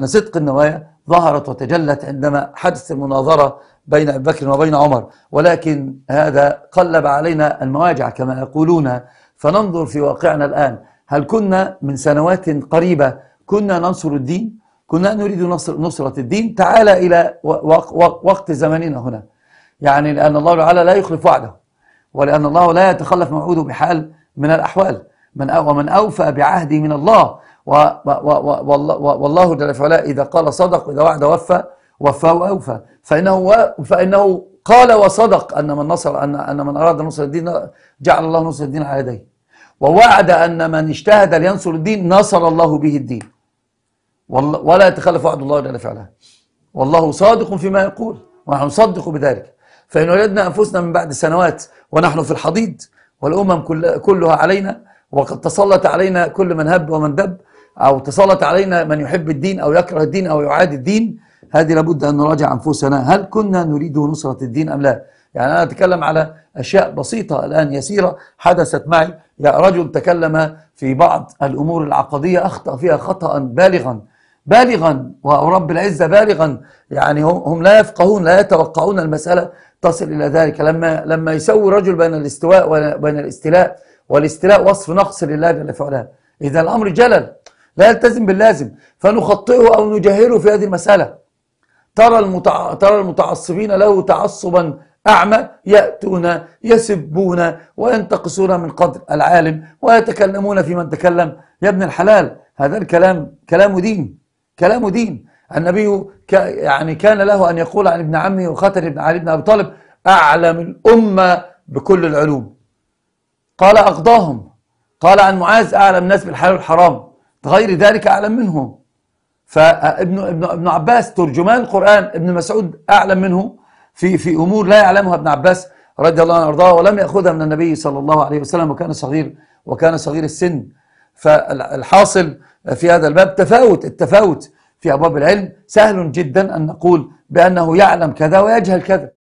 أن صدق النوايا ظهرت وتجلت عندما حدث المناظرة بين أبي بكر وبين عمر ولكن هذا قلب علينا المواجع كما يقولون فننظر في واقعنا الآن هل كنا من سنوات قريبة كنا ننصر الدين كنا نريد نصر نصرة الدين تعال إلى وقت زمننا هنا يعني لأن الله تعالى لا يخلف وعده ولأن الله لا يتخلف موعوده بحال من الأحوال من ومن أوفى بعهده من الله والله جل وعلا إذا قال صدق وإذا وعد وفى وفى وأوفى فإنه, فإنه قال وصدق أن من نصر أن أن من أراد نصر الدين جعل الله نصر الدين على يديه ووعد أن من اجتهد لينصر الدين نصر الله به الدين ولا يتخلف وعد الله جل وعلا والله صادق فيما يقول ونحن نصدق بذلك فإن وجدنا أنفسنا من بعد سنوات ونحن في الحضيض والأمم كلها علينا وقد تسلط علينا كل من هب ومن دب أو تسلط علينا من يحب الدين أو يكره الدين أو يعادي الدين هذه لابد أن نراجع أنفسنا هل كنا نريد نصرة الدين أم لا يعني أنا أتكلم على أشياء بسيطة الآن يسيرة حدثت معي يا رجل تكلم في بعض الأمور العقدية أخطأ فيها خطأ بالغا بالغا ورب العزة بالغا يعني هم لا يفقهون لا يتوقعون المسألة تصل إلى ذلك لما لما يسوي رجل بين الاستواء وبين الاستيلاء والاستلاء وصف نقص لله جل في إذا الأمر جلل لا يلتزم باللازم فنخطئه أو نجاهره في هذه المسألة ترى, المتع... ترى المتعصبين له تعصبا أعمى يأتون يسبون وينتقصون من قدر العالم ويتكلمون في من تكلم يا ابن الحلال هذا الكلام كلام دين كلام دين النبي ك... يعني كان له أن يقول عن ابن عمه وخاتم ابن علي بن أبي طالب أعلم الأمة بكل العلوم قال أقضاهم قال عن معاذ أعلم الناس بالحلال والحرام غير ذلك أعلم منه فابن ابن ابن عباس ترجمان القرآن ابن مسعود أعلم منه في في أمور لا يعلمها ابن عباس رضي الله عنه وارضاه ولم يأخذها من النبي صلى الله عليه وسلم وكان صغير وكان صغير السن فالحاصل في هذا الباب تفاوت التفاوت في أبواب العلم سهل جدا أن نقول بأنه يعلم كذا ويجهل كذا